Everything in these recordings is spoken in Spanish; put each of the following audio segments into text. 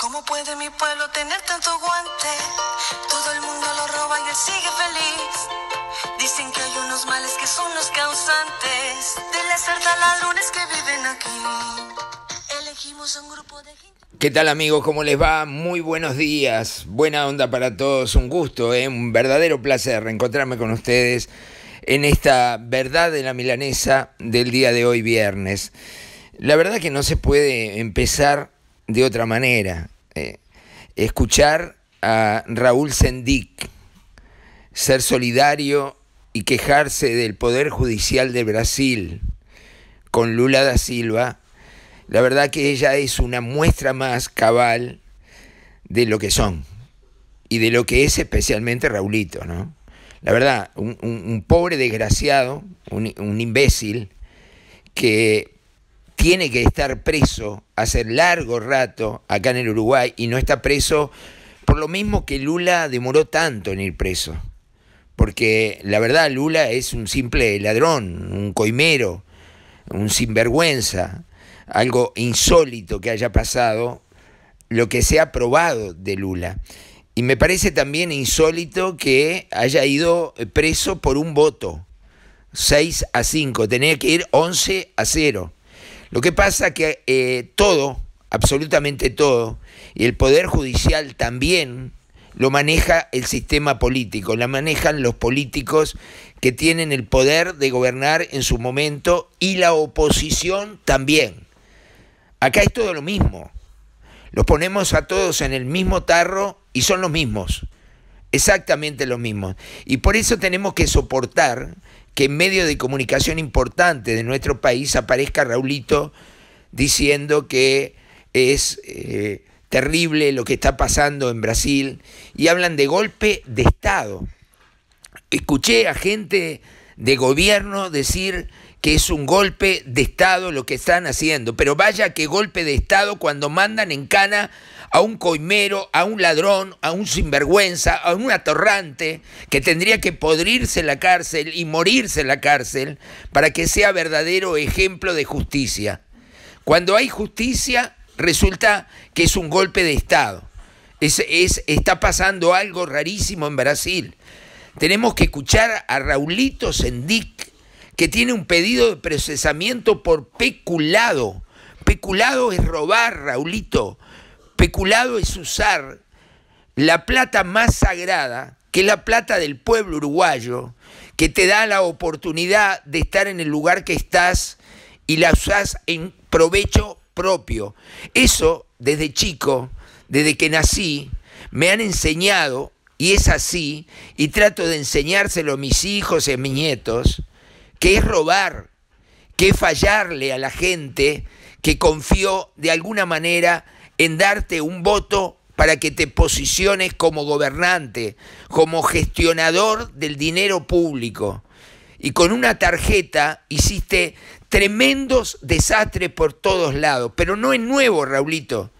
¿Cómo puede mi pueblo tener tanto guante? Todo el mundo lo roba y él sigue feliz. Dicen que hay unos males que son los causantes de las hartas ladrones que viven aquí. Elegimos un grupo de gente. ¿Qué tal amigos? ¿Cómo les va? Muy buenos días. Buena onda para todos. Un gusto, ¿eh? un verdadero placer reencontrarme con ustedes en esta verdad de la milanesa del día de hoy viernes. La verdad que no se puede empezar de otra manera. Eh, escuchar a Raúl Sendic ser solidario y quejarse del Poder Judicial de Brasil con Lula da Silva, la verdad que ella es una muestra más cabal de lo que son y de lo que es especialmente Raulito, ¿no? La verdad, un, pobre desgraciado, un imbécil, que tiene que estar preso hace largo rato acá en el Uruguay y no está preso por lo mismo que Lula demoró tanto en ir preso. Porque la verdad Lula es un simple ladrón, un coimero, un sinvergüenza, algo insólito que haya pasado, lo que se ha probado de Lula. Y me parece también insólito que haya ido preso por un voto, 6 a 5, tenía que ir 11 a 0. Lo que pasa que eh, todo, absolutamente todo, y el Poder Judicial también lo maneja el sistema político, la manejan los políticos que tienen el poder de gobernar en su momento y la oposición también. Acá es todo lo mismo. Los ponemos a todos en el mismo tarro y son los mismos. Exactamente lo mismo. Y por eso tenemos que soportar que en medio de comunicación importante de nuestro país aparezca Raulito diciendo que es eh, terrible lo que está pasando en Brasil y hablan de golpe de Estado. Escuché a gente de gobierno decir que es un golpe de Estado lo que están haciendo, pero vaya que golpe de Estado cuando mandan en cana a un coimero, a un ladrón, a un sinvergüenza, a un atorrante que tendría que podrirse la cárcel y morirse en la cárcel para que sea verdadero ejemplo de justicia. Cuando hay justicia, resulta que es un golpe de Estado. Es, es, está pasando algo rarísimo en Brasil. Tenemos que escuchar a Raulito Sendic que tiene un pedido de procesamiento por peculado. Peculado es robar, Raulito. Peculado es usar la plata más sagrada, que es la plata del pueblo uruguayo, que te da la oportunidad de estar en el lugar que estás y la usás en provecho propio. Eso desde chico, desde que nací, me han enseñado, y es así, y trato de enseñárselo a mis hijos y a mis nietos, que es robar, que es fallarle a la gente que confió de alguna manera en darte un voto para que te posiciones como gobernante, como gestionador del dinero público. Y con una tarjeta hiciste tremendos desastres por todos lados. Pero no es nuevo, Raulito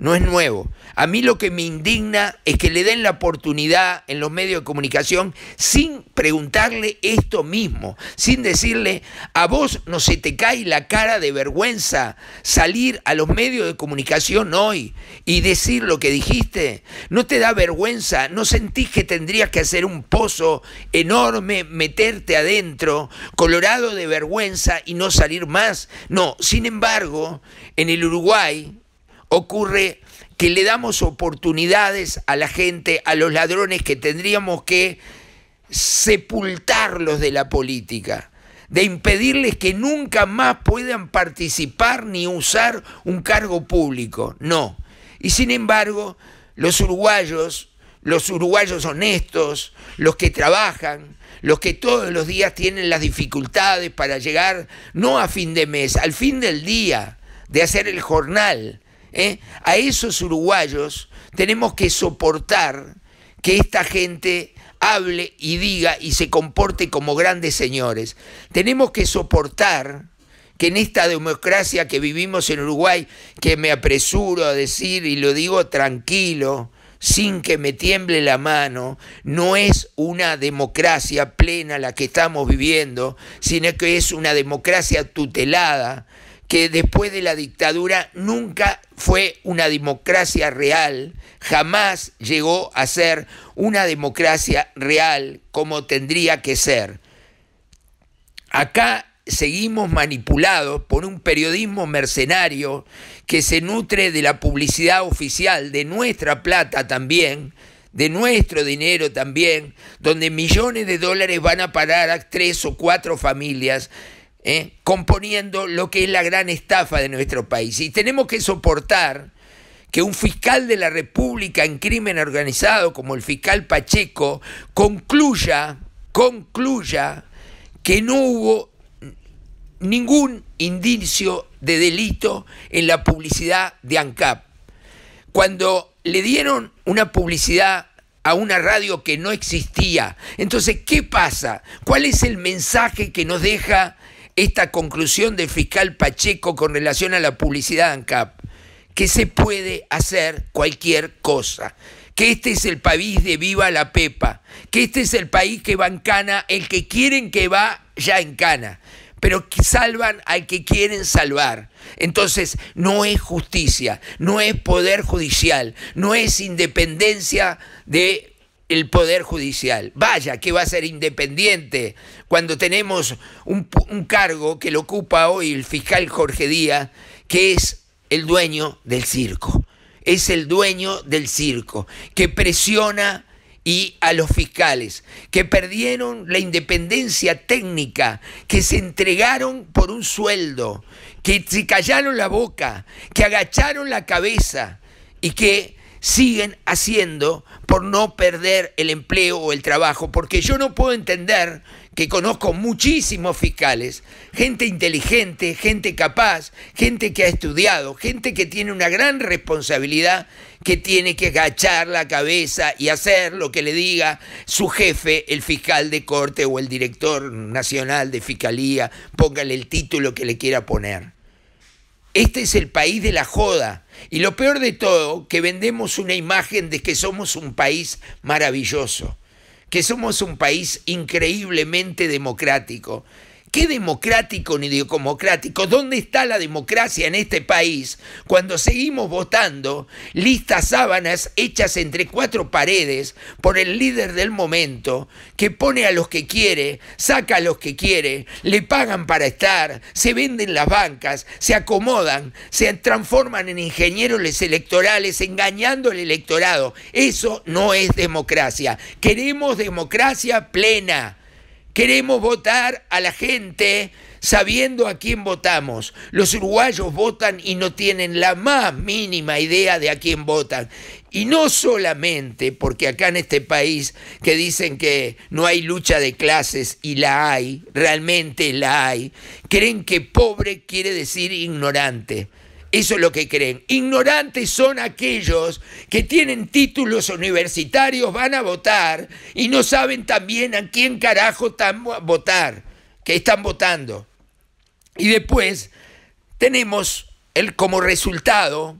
no es nuevo. A mí lo que me indigna es que le den la oportunidad en los medios de comunicación sin preguntarle esto mismo, sin decirle, a vos no se te cae la cara de vergüenza salir a los medios de comunicación hoy y decir lo que dijiste. No te da vergüenza, no sentís que tendrías que hacer un pozo enorme, meterte adentro, colorado de vergüenza y no salir más. No, sin embargo, en el Uruguay, ocurre que le damos oportunidades a la gente, a los ladrones que tendríamos que sepultarlos de la política, de impedirles que nunca más puedan participar ni usar un cargo público. No. Y sin embargo, los uruguayos, los uruguayos honestos, los que trabajan, los que todos los días tienen las dificultades para llegar no a fin de mes, al fin del día, de hacer el jornal, ¿eh? A esos uruguayos tenemos que soportar que esta gente hable y diga y se comporte como grandes señores. Tenemos que soportar que en esta democracia que vivimos en Uruguay, que me apresuro a decir y lo digo tranquilo, sin que me tiemble la mano, no es una democracia plena la que estamos viviendo, sino que es una democracia tutelada, que después de la dictadura nunca fue una democracia real, jamás llegó a ser una democracia real como tendría que ser. Acá seguimos manipulados por un periodismo mercenario que se nutre de la publicidad oficial, de nuestra plata también, de nuestro dinero también, donde millones de dólares van a parar a tres o cuatro familias ¿eh? componiendo lo que es la gran estafa de nuestro país. Y tenemos que soportar que un fiscal de la República en crimen organizado como el fiscal Pacheco concluya, concluya que no hubo ningún indicio de delito en la publicidad de ANCAP. Cuando le dieron una publicidad a una radio que no existía. Entonces, ¿qué pasa? ¿Cuál es el mensaje que nos deja esta conclusión del fiscal Pacheco con relación a la publicidad de ANCAP, que se puede hacer cualquier cosa, que este es el país de viva la pepa, que este es el país que va en cana, el que quieren que va ya en cana, pero que salvan al que quieren salvar. Entonces, no es justicia, no es poder judicial, no es independencia de el Poder Judicial. Vaya que va a ser independiente cuando tenemos un, cargo que lo ocupa hoy el fiscal Jorge Díaz, que es el dueño del circo. Es el dueño del circo, que presiona y a los fiscales, que perdieron la independencia técnica, que se entregaron por un sueldo, que se callaron la boca, que agacharon la cabeza y que siguen haciendo por no perder el empleo o el trabajo, porque yo no puedo entender que conozco muchísimos fiscales, gente inteligente, gente capaz, gente que ha estudiado, gente que tiene una gran responsabilidad, que tiene que agachar la cabeza y hacer lo que le diga su jefe, el fiscal de corte o el director nacional de fiscalía, póngale el título que le quiera poner. Este es el país de la joda y lo peor de todo, que vendemos una imagen de que somos un país maravilloso, que somos un país increíblemente democrático, ¿Qué democrático ni democrático? ¿Dónde está la democracia en este país cuando seguimos votando listas sábanas hechas entre cuatro paredes por el líder del momento que pone a los que quiere, saca a los que quiere, le pagan para estar, se venden las bancas, se acomodan, se transforman en ingenieros electorales engañando al electorado? Eso no es democracia. Queremos democracia plena Queremos votar a la gente sabiendo a quién votamos. Los uruguayos votan y no tienen la más mínima idea de a quién votan. Y no solamente porque acá en este país que dicen que no hay lucha de clases y la hay, realmente la hay, creen que pobre quiere decir ignorante. Eso es lo que creen. Ignorantes son aquellos que tienen títulos universitarios, van a votar y no saben también a quién carajo están a votar, que están votando. Y después tenemos el, como resultado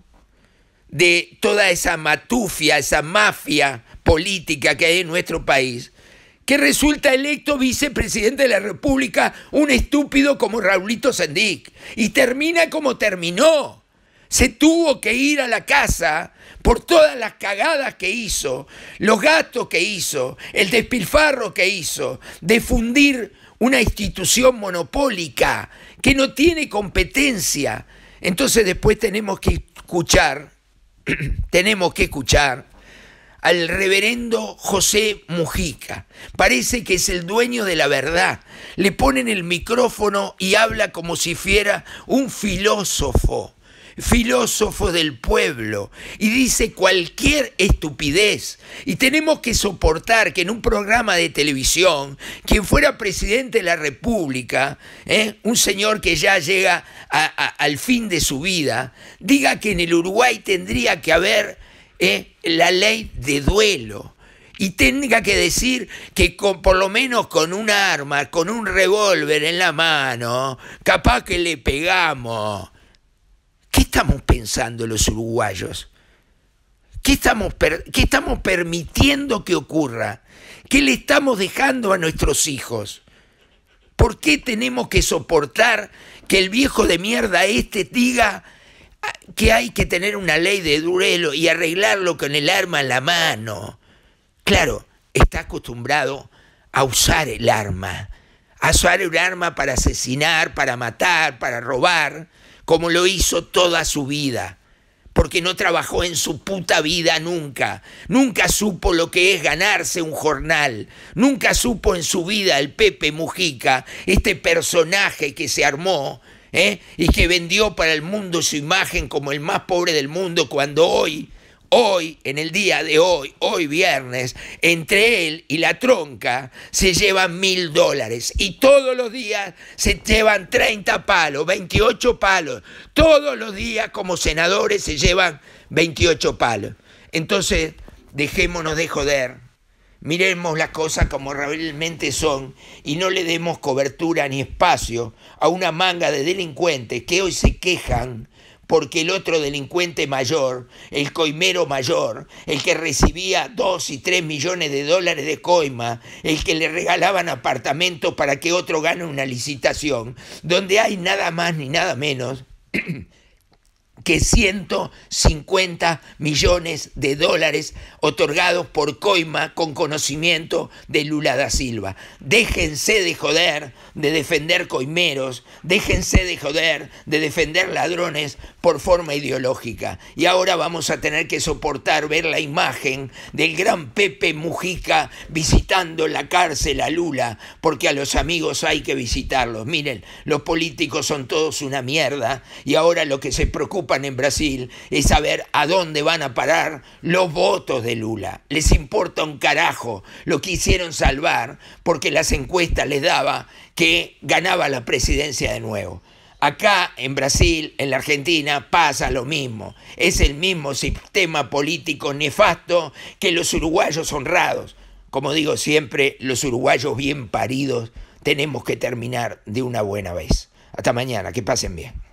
de toda esa matufia, esa mafia política que hay en nuestro país, que resulta electo vicepresidente de la República un estúpido como Raulito Sendic y termina como terminó se tuvo que ir a la casa por todas las cagadas que hizo, los gastos que hizo, el despilfarro que hizo, de fundir una institución monopólica que no tiene competencia. Entonces después tenemos que escuchar, tenemos que escuchar al reverendo José Mujica. Parece que es el dueño de la verdad. Le ponen el micrófono y habla como si fuera un filósofo filósofos del pueblo y dice cualquier estupidez. Y tenemos que soportar que en un programa de televisión, quien fuera presidente de la República, ¿eh? un señor que ya llega al fin de su vida, diga que en el Uruguay tendría que haber ¿eh? la ley de duelo y tenga que decir que por lo menos con un arma, con un revólver en la mano, capaz que le pegamos. ¿Qué estamos pensando los uruguayos? ¿Qué estamos, estamos permitiendo que ocurra? ¿Qué le estamos dejando a nuestros hijos? ¿Por qué tenemos que soportar que el viejo de mierda este diga ah, que hay que tener una ley de durelo y arreglarlo con el arma en la mano? Claro, está acostumbrado a usar el arma, a usar el arma para asesinar, para matar, para robar como lo hizo toda su vida, porque no trabajó en su puta vida nunca, nunca supo lo que es ganarse un jornal, nunca supo en su vida el Pepe Mujica, este personaje que se armó ¿eh? y que vendió para el mundo su imagen como el más pobre del mundo cuando hoy Hoy, en el día de hoy, hoy viernes, entre él y la tronca se llevan mil dólares y todos los días se llevan 30 palos, 28 palos. Todos los días como senadores se llevan 28 palos. Entonces, dejémonos de joder, miremos las cosas como realmente son y no le demos cobertura ni espacio a una manga de delincuentes que hoy se quejan porque el otro delincuente mayor, el coimero mayor, el que recibía dos y tres millones de dólares de coima, el que le regalaban apartamentos para que otro gane una licitación, donde hay nada más ni nada menos 150 millones de dólares otorgados por Coima con conocimiento de Lula da Silva. Déjense de joder de defender coimeros, déjense de joder de defender ladrones por forma ideológica. Y ahora vamos a tener que soportar ver la imagen del gran Pepe Mujica visitando la cárcel a Lula, porque a los amigos hay que visitarlos. Miren, los políticos son todos una mierda y ahora lo que se preocupa en Brasil es saber a dónde van a parar los votos de Lula. Les importa un carajo. Lo que hicieron salvar porque las encuestas les daba que ganaba la presidencia de nuevo. Acá en Brasil, en la Argentina, pasa lo mismo. Es el mismo sistema político nefasto que los uruguayos honrados. Como digo siempre, los uruguayos bien paridos tenemos que terminar de una buena vez. Hasta mañana, que pasen bien.